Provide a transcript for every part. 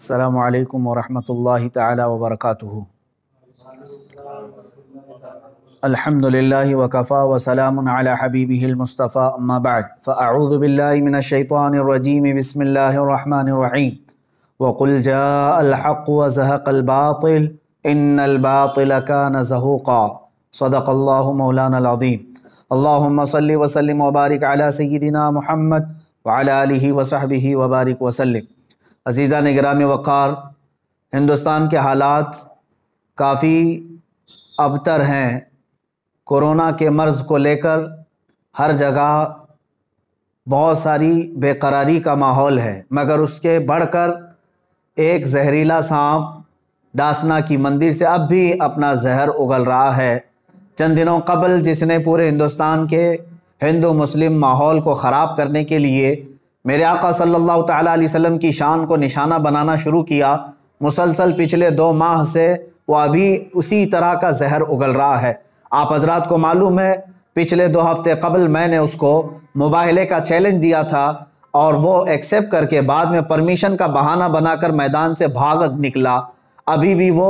السلام علیکم ورحمۃ اللہ تعالی وبرکاتہ الحمد للہ وکفا وسلام علی حبیبہ المصطفی اما بعد فاعوذ باللہ من الشیطان الرجیم بسم اللہ الرحمن الرحیم وقل جاء الحق وزهق الباطل ان الباطل كان زهوقا صدق اللہ مولانا العظیم اللہم صلی وسلم وبارک علی سیدنا محمد وعلی آلہ وصحبہ وبارک وسلم عزیزہ نگرام وقار ہندوستان کے حالات کافی ابتر ہیں کورونا کے مرض کو لے کر ہر جگہ بہت ساری بے قراری کا ماحول ہے مگر اس کے بڑھ کر ایک زہریلا سانپ ڈاسنا کی مندر سے اب بھی اپنا زہر اگل رہا ہے چند دنوں قبل جس نے پورے ہندوستان کے ہندو مسلم ماحول کو خراب کرنے کے لیے میرے آقا صلی اللہ تعالیٰ علیہ وسلم کی شان کو نشانہ بنانا شروع کیا مسلسل پچھلے دو ماہ سے وہ ابھی اسی طرح کا زہر اگل رہا ہے آپ حضرات کو معلوم ہے پچھلے دو ہفتے قبل میں نے اس کو مباہلے کا چیلنج دیا تھا اور وہ ایکسیپٹ کر کے بعد میں پرمیشن کا بہانہ بنا کر میدان سے بھاگ نکلا ابھی بھی وہ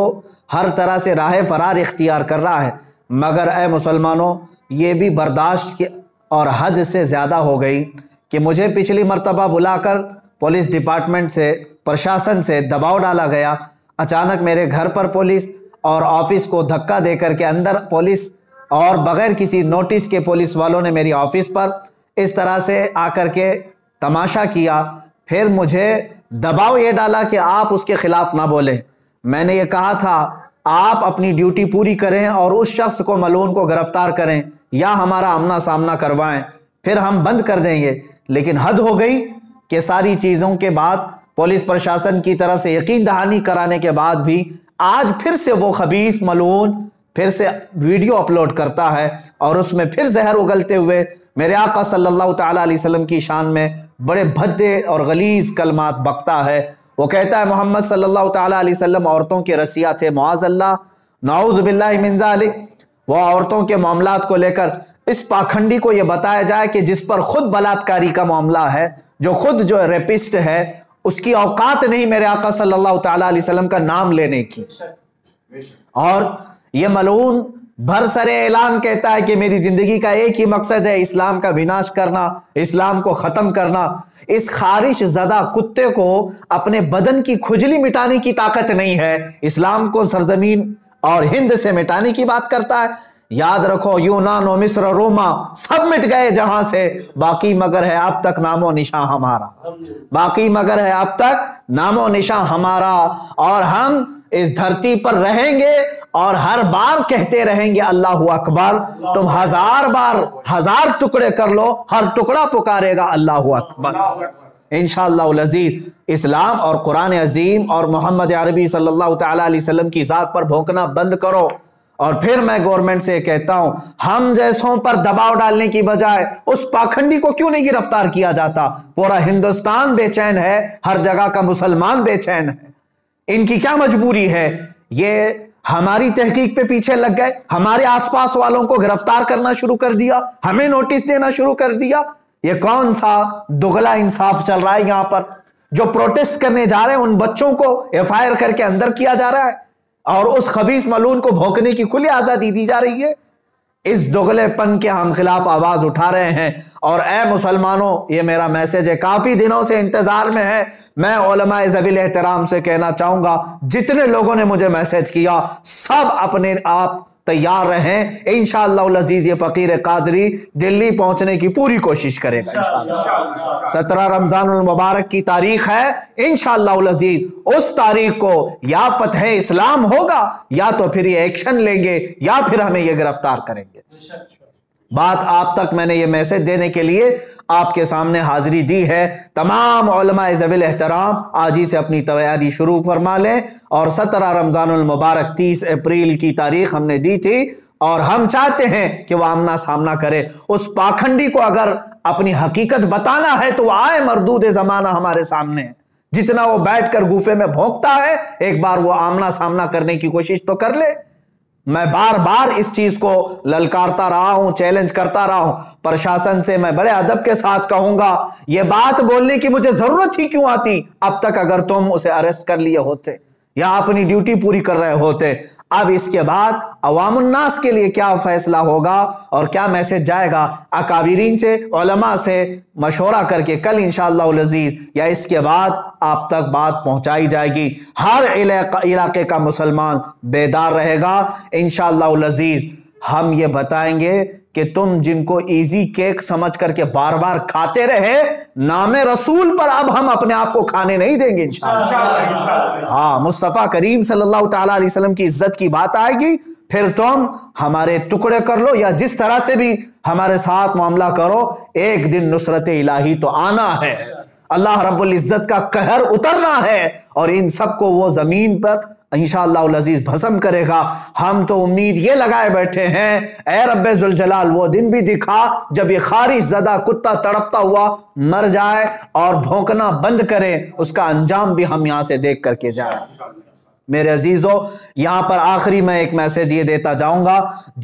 ہر طرح سے راہ فرار اختیار کر رہا ہے مگر اے مسلمانوں یہ بھی برداشت اور حد سے زیادہ ہو گئی کہ مجھے پچھلی مرتبہ بلا کر پولیس ڈپارٹمنٹ سے پرشاسن سے دباؤ ڈالا گیا اچانک میرے گھر پر پولیس اور آفس کو دھکا دے کر کے اندر پولیس اور بغیر کسی نوٹس کے پولیس والوں نے میری آفس پر اس طرح سے آ کر کے تماشا کیا پھر مجھے دباؤ یہ ڈالا کہ آپ اس کے خلاف نہ بولیں میں نے یہ کہا تھا آپ اپنی ڈیوٹی پوری کریں اور اس شخص کو ملون کو گرفتار کریں یا ہمارا آمنا سامنا کروائیں پھر ہم بند کر دیں گے لیکن حد ہو گئی کہ ساری چیزوں کے بعد پولیس پرشاسن کی طرف سے یقین دہانی کرانے کے بعد بھی آج پھر سے وہ خبیص ملون پھر سے ویڈیو اپلوڈ کرتا ہے اور اس میں پھر زہر اگلتے ہوئے میرے آقا صلی اللہ تعالیٰ علیہ وسلم کی شان میں بڑے بھدے اور غلیظ کلمات بکتا ہے وہ کہتا ہے محمد صلی اللہ تعالیٰ علیہ وسلم عورتوں کے رسیہ تھے معاذ اللہ نعوذ باللہ من ذالک وہ عورتوں کے معاملات کو لے کر اس پاکھنڈی کو یہ بتایا جائے کہ جس پر خود بلاتکاری کا معاملہ ہے جو خود جو ریپسٹ ہے اس کی اوقات نہیں میرے آقا صلی اللہ علیہ وسلم کا نام لینے کی اور یہ ملعون بھر سر اعلان کہتا ہے کہ میری زندگی کا ایک ہی مقصد ہے اسلام کا وناش کرنا اسلام کو ختم کرنا اس خارش زدہ کتے کو اپنے بدن کی کھجلی مٹانے کی طاقت نہیں ہے اسلام کو سرزمین اور ہند سے مٹانے کی بات کرتا ہے یاد رکھو و مصر و روما سب مٹ گئے جہاں سے باقی مگر ہے اب تک نام و نشاں ہمارا باقی مگر ہے اب تک نام و نشاں ہمارا اور ہم اس دھرتی پر رہیں گے اور ہر بار کہتے رہیں گے اللہ اکبر تم ہزار بار ہزار ٹکڑے کر لو ہر ٹکڑا پکارے گا اللہ اکبر انشاءاللہ العزیز اسلام اور قرآن عظیم اور محمد عربی صلی اللہ تعالی علیہ وسلم کی ذات پر بھونکنا بند کرو اور پھر میں گورنمنٹ سے کہتا ہوں ہم جیسوں پر دباؤ ڈالنے کی بجائے اس پاکھنڈی کو کیوں نہیں گرفتار کیا جاتا پورا ہندوستان بے چین ہے ہر جگہ کا مسلمان بے چین ہے ان کی کیا مجبوری ہے یہ ہماری تحقیق پہ پیچھے لگ گئے ہمارے آس پاس والوں کو گرفتار کرنا شروع کر دیا ہمیں نوٹس دینا شروع کر دیا یہ کون سا دگلا انصاف چل رہا ہے یہاں پر جو پروٹیسٹ کرنے جا رہے ہیں ان بچوں کو ایف آئی آر کر کے اندر کیا جا رہا ہے اور اس خبیص ملون کو بھوکنے کی کھلی آزادی دی جا رہی ہے اس دغلے پن کے ہم خلاف آواز اٹھا رہے ہیں اور اے مسلمانوں یہ میرا میسج ہے کافی دنوں سے انتظار میں ہے میں علماء زبیل احترام سے کہنا چاہوں گا جتنے لوگوں نے مجھے میسج کیا سب اپنے آپ تیار رہیں انشاءاللہ العزیز یہ فقیر قادری دلی پہنچنے کی پوری کوشش کرے گا سترہ رمضان المبارک کی تاریخ ہے انشاءاللہ العزیز اس تاریخ کو یا فتح اسلام ہوگا یا تو پھر یہ ایکشن لیں گے یا پھر ہمیں یہ گرفتار کریں گے بات آپ تک میں نے یہ میسج دینے کے لیے آپ کے سامنے حاضری دی ہے تمام علماء احترام آج ہی سے اپنی تیاری شروع فرما لیں اور سترہ رمضان المبارک تیس اپریل کی تاریخ ہم نے دی تھی اور ہم چاہتے ہیں کہ وہ آمنا سامنا کرے اس پاکھنڈی کو اگر اپنی حقیقت بتانا ہے تو وہ آئے مردود زمانہ ہمارے سامنے جتنا وہ بیٹھ کر گوفے میں بھونکتا ہے ایک بار وہ آمنا سامنا کرنے کی کوشش تو کر لے میں بار بار اس چیز کو للکارتا رہا ہوں چیلنج کرتا رہا ہوں پرشاسن سے میں بڑے ادب کے ساتھ کہوں گا یہ بات بولنے کی مجھے ضرورت ہی کیوں آتی اب تک اگر تم اسے ارسٹ کر لیے ہوتے یا اپنی ڈیوٹی پوری کر رہے ہوتے اب اس کے بعد عوام الناس کے لیے کیا فیصلہ ہوگا اور کیا میسج جائے گا اکابرین سے علماء سے مشورہ کر کے کل انشاءاللہ العزیز یا اس کے بعد آپ تک بات پہنچائی جائے گی ہر علاقے کا مسلمان بیدار رہے گا انشاءاللہ العزیز اللہ ہم یہ بتائیں گے کہ تم جن کو ایزی کیک سمجھ کر کے بار بار کھاتے رہے نام رسول پر اب ہم اپنے آپ کو کھانے نہیں دیں گے انشاءاللہ ہاں مصطفیٰ کریم صلی اللہ تعالیٰ علیہ وسلم کی عزت کی بات آئے گی پھر تم ہمارے ٹکڑے کر لو یا جس طرح سے بھی ہمارے ساتھ معاملہ کرو ایک دن نصرت الہی تو آنا ہے اللہ رب العزت کا قہر اترنا ہے اور ان سب کو وہ زمین پر انشاءاللہ العزیز بھسم کرے گا ہم تو امید یہ لگائے بیٹھے ہیں اے رب وہ دن بھی دکھا جب یہ خاری زدہ کتا تڑپتا ہوا مر جائے اور بھونکنا بند کرے اس کا انجام بھی ہم یہاں سے دیکھ کر کے جائیں میرے عزیزو یہاں پر آخری میں ایک میسج یہ دیتا جاؤں گا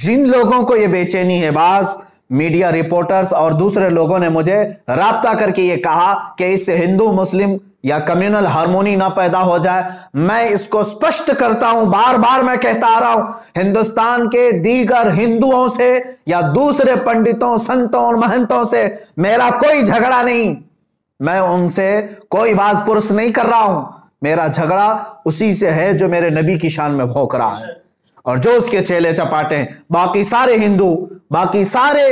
جن لوگوں کو یہ بے چینی ہے باز میڈیا رپورٹرز اور دوسرے لوگوں نے مجھے رابطہ کر کے یہ کہا کہ اس سے ہندو مسلم یا کمیونل ہارمونی نہ پیدا ہو جائے میں اس کو سپشٹ کرتا ہوں بار بار میں کہتا آ رہا ہوں ہندوستان کے دیگر ہندوؤں سے یا دوسرے پنڈتوں سنتوں اور مہنتوں سے میرا کوئی جھگڑا نہیں میں ان سے کوئی باز پرس نہیں کر رہا ہوں میرا جھگڑا اسی سے ہے جو میرے نبی کی شان میں بھوک رہا ہے اور جو اس کے چیلے چپاٹے ہیں باقی سارے ہندو باقی سارے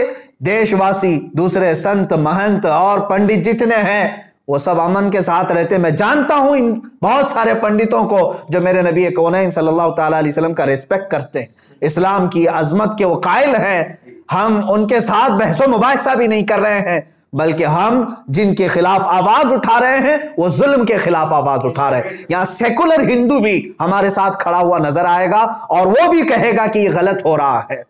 دیش واسی دوسرے سنت مہنت اور پنڈت جتنے ہیں وہ سب امن کے ساتھ رہتے میں جانتا ہوں ان بہت سارے پنڈتوں کو جو میرے نبی کون صلی اللہ تعالیٰ علیہ وسلم کا ریسپیکٹ کرتے ہیں اسلام کی عظمت کے وہ قائل ہیں ہم ان کے ساتھ بحث و مباحثہ بھی نہیں کر رہے ہیں بلکہ ہم جن کے خلاف آواز اٹھا رہے ہیں وہ ظلم کے خلاف آواز اٹھا رہے ہیں یہاں سیکولر ہندو بھی ہمارے ساتھ کھڑا ہوا نظر آئے گا اور وہ بھی کہے گا کہ یہ غلط ہو رہا ہے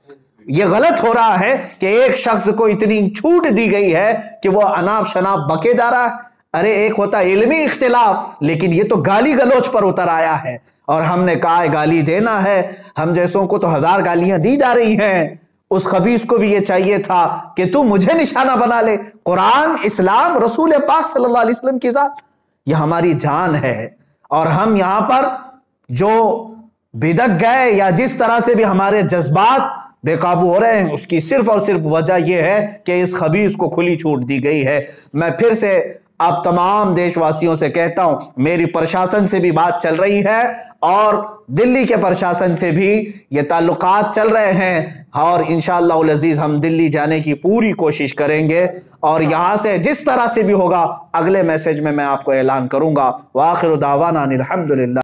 یہ غلط ہو رہا ہے کہ ایک شخص کو اتنی چھوٹ دی گئی ہے کہ وہ اناپ شناب بکے جا رہا ہے ارے ایک ہوتا علمی اختلاف لیکن یہ تو گالی گلوچ پر اتر آیا ہے اور ہم نے کہا گالی دینا ہے ہم جیسوں کو تو ہزار گالیاں دی جا رہی ہیں اس خبیص کو بھی یہ چاہیے تھا کہ تو مجھے نشانہ بنا لے قرآن اسلام رسول پاک صلی اللہ علیہ وسلم کی ذات یہ ہماری جان ہے اور ہم یہاں پر جو بدک گئے یا جس طرح سے بھی ہمارے جذبات بے قابو ہو رہے ہیں اس کی صرف اور صرف وجہ یہ ہے کہ اس خبیص کو کھلی چھوٹ دی گئی ہے میں پھر سے تمام دیش واسیوں سے کہتا ہوں میری پرشاسن سے بھی بات چل رہی ہے اور دلی کے پرشاسن سے بھی یہ تعلقات چل رہے ہیں اور انشاءاللہ العزیز ہم دلی جانے کی پوری کوشش کریں گے اور یہاں سے جس طرح سے بھی ہوگا اگلے میسج میں میں آپ کو اعلان کروں گا واخر دعوانا الحمدللہ